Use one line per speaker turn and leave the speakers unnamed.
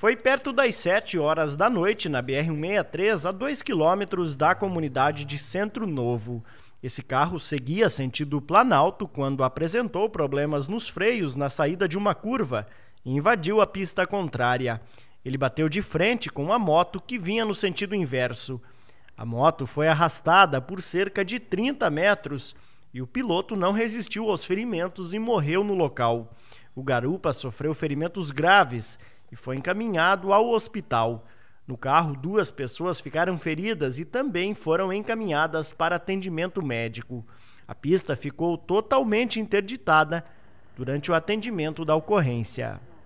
Foi perto das 7 horas da noite, na BR-163, a 2 quilômetros da comunidade de Centro Novo. Esse carro seguia sentido Planalto quando apresentou problemas nos freios na saída de uma curva e invadiu a pista contrária. Ele bateu de frente com uma moto que vinha no sentido inverso. A moto foi arrastada por cerca de 30 metros e o piloto não resistiu aos ferimentos e morreu no local. O garupa sofreu ferimentos graves e foi encaminhado ao hospital. No carro, duas pessoas ficaram feridas e também foram encaminhadas para atendimento médico. A pista ficou totalmente interditada durante o atendimento da ocorrência.